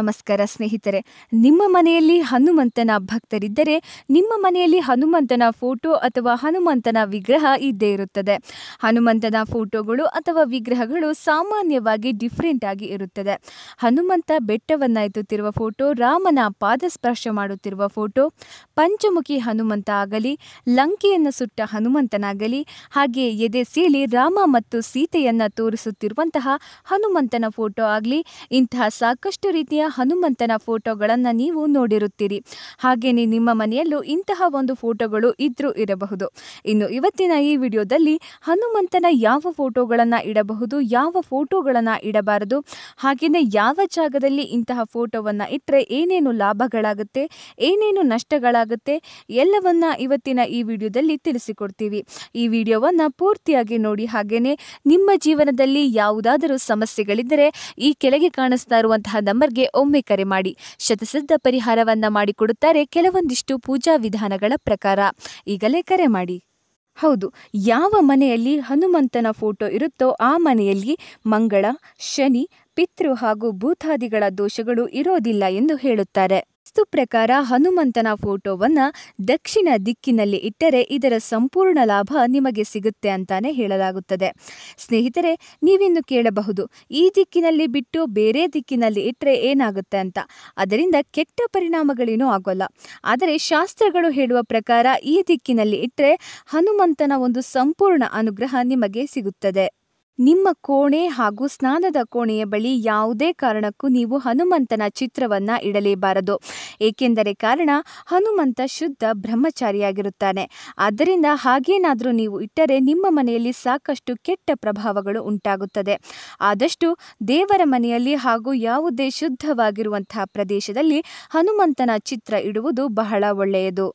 ನಮಸ್ಕಾರ ಸ್ನೇಹಿತರೆ ನಿಮ್ಮ ಮನೆಯಲ್ಲಿ ಹನುಮಂತನ ಭಕ್ತರಿದ್ದರೆ ನಿಮ್ಮ ಮನೆಯಲ್ಲಿ ಹನುಮಂತನ ಫೋಟೋ ಅಥವಾ ಹನುಮಂತನ ವಿಗ್ರಹ ಇದ್ದೇ ಇರುತ್ತದೆ ಹನುಮಂತನ ಫೋಟೋಗಳು ಅಥವಾ ವಿಗ್ರಹಗಳು ಸಾಮಾನ್ಯವಾಗಿ ಡಿಫ್ರೆಂಟ್ ಆಗಿ ಇರುತ್ತದೆ ಹನುಮಂತ ಬೆಟ್ಟವನ್ನು ಎತ್ತುತ್ತಿರುವ ಫೋಟೋ ರಾಮನ ಪಾದಸ್ಪರ್ಶ ಮಾಡುತ್ತಿರುವ ಫೋಟೋ ಪಂಚಮುಖಿ ಹನುಮಂತ ಆಗಲಿ ಲಂಕೆಯನ್ನು ಸುಟ್ಟ ಹನುಮಂತನಾಗಲಿ ಹಾಗೆ ಎದೆ ಸೀಳಿ ರಾಮ ಮತ್ತು ಸೀತೆಯನ್ನು ತೋರಿಸುತ್ತಿರುವಂತಹ ಹನುಮಂತನ ಫೋಟೋ ಆಗಲಿ ಇಂತಹ ಸಾಕಷ್ಟು ರೀತಿ ರೀತಿಯ ಹನುಮಂತನ ಫೋಟೋಗಳನ್ನು ನೀವು ನೋಡಿರುತ್ತೀರಿ ಹಾಗೆಯೇ ನಿಮ್ಮ ಮನೆಯಲ್ಲೂ ಇಂತಹ ಒಂದು ಫೋಟೋಗಳು ಇದ್ರೂ ಇರಬಹುದು ಇನ್ನು ಇವತ್ತಿನ ಈ ವಿಡಿಯೋದಲ್ಲಿ ಹನುಮಂತನ ಯಾವ ಫೋಟೋಗಳನ್ನು ಇಡಬಹುದು ಯಾವ ಫೋಟೋಗಳನ್ನು ಇಡಬಾರದು ಹಾಗೆಯೇ ಯಾವ ಜಾಗದಲ್ಲಿ ಇಂತಹ ಫೋಟೋವನ್ನು ಇಟ್ಟರೆ ಏನೇನು ಲಾಭಗಳಾಗುತ್ತೆ ಏನೇನು ನಷ್ಟಗಳಾಗುತ್ತೆ ಎಲ್ಲವನ್ನ ಇವತ್ತಿನ ಈ ವಿಡಿಯೋದಲ್ಲಿ ತಿಳಿಸಿಕೊಡ್ತೀವಿ ಈ ವಿಡಿಯೋವನ್ನು ಪೂರ್ತಿಯಾಗಿ ನೋಡಿ ಹಾಗೆಯೇ ನಿಮ್ಮ ಜೀವನದಲ್ಲಿ ಯಾವುದಾದರೂ ಸಮಸ್ಯೆಗಳಿದ್ದರೆ ಈ ಕೆಳಗೆ ಕಾಣಿಸ್ತಾ ಇರುವಂತಹ ನಂಬರ್ ಬಗ್ಗೆ ಒಮ್ಮೆ ಕರೆ ಮಾಡಿ ಶತಸಿದ್ಧ ಪರಿಹಾರವನ್ನ ಮಾಡಿಕೊಡುತ್ತಾರೆ ಕೆಲವೊಂದಿಷ್ಟು ಪೂಜಾ ವಿಧಾನಗಳ ಪ್ರಕಾರ ಈಗಲೇ ಕರೆ ಮಾಡಿ ಹೌದು ಯಾವ ಮನೆಯಲ್ಲಿ ಹನುಮಂತನ ಫೋಟೋ ಇರುತ್ತೋ ಆ ಮನೆಯಲ್ಲಿ ಮಂಗಳ ಶನಿ ಪಿತೃ ಹಾಗೂ ಭೂತಾದಿಗಳ ದೋಷಗಳು ಇರೋದಿಲ್ಲ ಎಂದು ಹೇಳುತ್ತಾರೆ ವಾಸ್ತು ಪ್ರಕಾರ ಹನುಮಂತನ ಫೋಟೋವನ್ನು ದಕ್ಷಿಣ ದಿಕ್ಕಿನಲ್ಲಿ ಇಟ್ಟರೆ ಇದರ ಸಂಪೂರ್ಣ ಲಾಭ ನಿಮಗೆ ಸಿಗುತ್ತೆ ಅಂತಾನೆ ಹೇಳಲಾಗುತ್ತದೆ ಸ್ನೇಹಿತರೆ ನೀವಿನ್ನು ಕೇಳಬಹುದು ಈ ದಿಕ್ಕಿನಲ್ಲಿ ಬಿಟ್ಟು ಬೇರೆ ದಿಕ್ಕಿನಲ್ಲಿ ಇಟ್ಟರೆ ಏನಾಗುತ್ತೆ ಅಂತ ಅದರಿಂದ ಕೆಟ್ಟ ಪರಿಣಾಮಗಳೇನೂ ಆಗೋಲ್ಲ ಆದರೆ ಶಾಸ್ತ್ರಗಳು ಹೇಳುವ ಪ್ರಕಾರ ಈ ದಿಕ್ಕಿನಲ್ಲಿ ಇಟ್ಟರೆ ಹನುಮಂತನ ಒಂದು ಸಂಪೂರ್ಣ ಅನುಗ್ರಹ ನಿಮಗೆ ಸಿಗುತ್ತದೆ ನಿಮ್ಮ ಕೋಣೆ ಹಾಗೂ ಸ್ನಾನದ ಕೋಣೆಯ ಬಳಿ ಯಾವುದೇ ಕಾರಣಕ್ಕೂ ನೀವು ಹನುಮಂತನ ಚಿತ್ರವನ್ನ ಇಡಲೇಬಾರದು ಏಕೆಂದರೆ ಕಾರಣ ಹನುಮಂತ ಶುದ್ಧ ಬ್ರಹ್ಮಚಾರಿಯಾಗಿರುತ್ತಾನೆ ಆದ್ದರಿಂದ ಹಾಗೇನಾದರೂ ನೀವು ಇಟ್ಟರೆ ನಿಮ್ಮ ಮನೆಯಲ್ಲಿ ಸಾಕಷ್ಟು ಕೆಟ್ಟ ಪ್ರಭಾವಗಳು ಉಂಟಾಗುತ್ತದೆ ಆದಷ್ಟು ದೇವರ ಮನೆಯಲ್ಲಿ ಹಾಗೂ ಯಾವುದೇ ಶುದ್ಧವಾಗಿರುವಂತಹ ಪ್ರದೇಶದಲ್ಲಿ ಹನುಮಂತನ ಚಿತ್ರ ಇಡುವುದು ಬಹಳ ಒಳ್ಳೆಯದು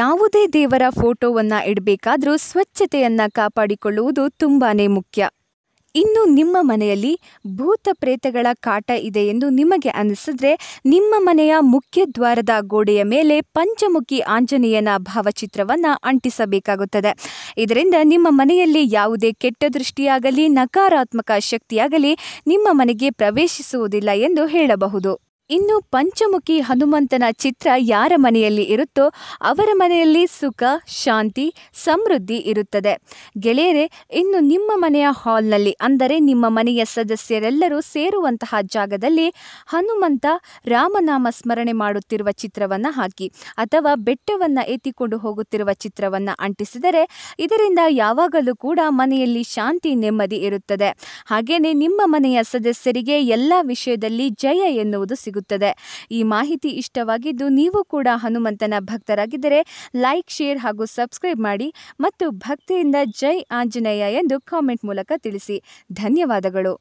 ಯಾವುದೇ ದೇವರ ಫೋಟೋವನ್ನು ಇಡಬೇಕಾದರೂ ಸ್ವಚ್ಛತೆಯನ್ನು ಕಾಪಾಡಿಕೊಳ್ಳುವುದು ತುಂಬಾನೇ ಮುಖ್ಯ ಇನ್ನು ನಿಮ್ಮ ಮನೆಯಲ್ಲಿ ಭೂತ ಪ್ರೇತಗಳ ಕಾಟ ಇದೆ ಎಂದು ನಿಮಗೆ ಅನಿಸಿದ್ರೆ ನಿಮ್ಮ ಮನೆಯ ಮುಖ್ಯ ದ್ವಾರದ ಗೋಡೆಯ ಮೇಲೆ ಪಂಚಮುಖಿ ಆಂಜನೇಯನ ಭಾವಚಿತ್ರವನ್ನು ಅಂಟಿಸಬೇಕಾಗುತ್ತದೆ ಇದರಿಂದ ನಿಮ್ಮ ಮನೆಯಲ್ಲಿ ಯಾವುದೇ ಕೆಟ್ಟ ದೃಷ್ಟಿಯಾಗಲಿ ನಕಾರಾತ್ಮಕ ಶಕ್ತಿಯಾಗಲಿ ನಿಮ್ಮ ಮನೆಗೆ ಪ್ರವೇಶಿಸುವುದಿಲ್ಲ ಎಂದು ಹೇಳಬಹುದು ಇನ್ನು ಪಂಚಮುಖಿ ಹನುಮಂತನ ಚಿತ್ರ ಯಾರ ಮನೆಯಲ್ಲಿ ಇರುತ್ತೋ ಅವರ ಮನೆಯಲ್ಲಿ ಸುಖ ಶಾಂತಿ ಸಮೃದ್ಧಿ ಇರುತ್ತದೆ ಗೆಳೆಯರೆ ಇನ್ನು ನಿಮ್ಮ ಮನೆಯ ಹಾಲ್ನಲ್ಲಿ ಅಂದರೆ ನಿಮ್ಮ ಮನೆಯ ಸದಸ್ಯರೆಲ್ಲರೂ ಸೇರುವಂತಹ ಜಾಗದಲ್ಲಿ ಹನುಮಂತ ರಾಮನಾಮ ಸ್ಮರಣೆ ಮಾಡುತ್ತಿರುವ ಚಿತ್ರವನ್ನು ಹಾಕಿ ಅಥವಾ ಬೆಟ್ಟವನ್ನು ಎತ್ತಿಕೊಂಡು ಹೋಗುತ್ತಿರುವ ಚಿತ್ರವನ್ನು ಅಂಟಿಸಿದರೆ ಇದರಿಂದ ಯಾವಾಗಲೂ ಕೂಡ ಮನೆಯಲ್ಲಿ ಶಾಂತಿ ನೆಮ್ಮದಿ ಇರುತ್ತದೆ ಹಾಗೆಯೇ ನಿಮ್ಮ ಮನೆಯ ಸದಸ್ಯರಿಗೆ ಎಲ್ಲ ವಿಷಯದಲ್ಲಿ ಜಯ ಎನ್ನುವುದು ಸಿಗುತ್ತೆ ಸಿಗುತ್ತದೆ ಈ ಮಾಹಿತಿ ಇಷ್ಟವಾಗಿದ್ದು ನೀವು ಕೂಡ ಹನುಮಂತನ ಭಕ್ತರಾಗಿದ್ದರೆ ಲೈಕ್ ಶೇರ್ ಹಾಗೂ ಸಬ್ಸ್ಕ್ರೈಬ್ ಮಾಡಿ ಮತ್ತು ಭಕ್ತಿಯಿಂದ ಜೈ ಆಂಜನೇಯ ಎಂದು ಕಾಮೆಂಟ್ ಮೂಲಕ ತಿಳಿಸಿ ಧನ್ಯವಾದಗಳು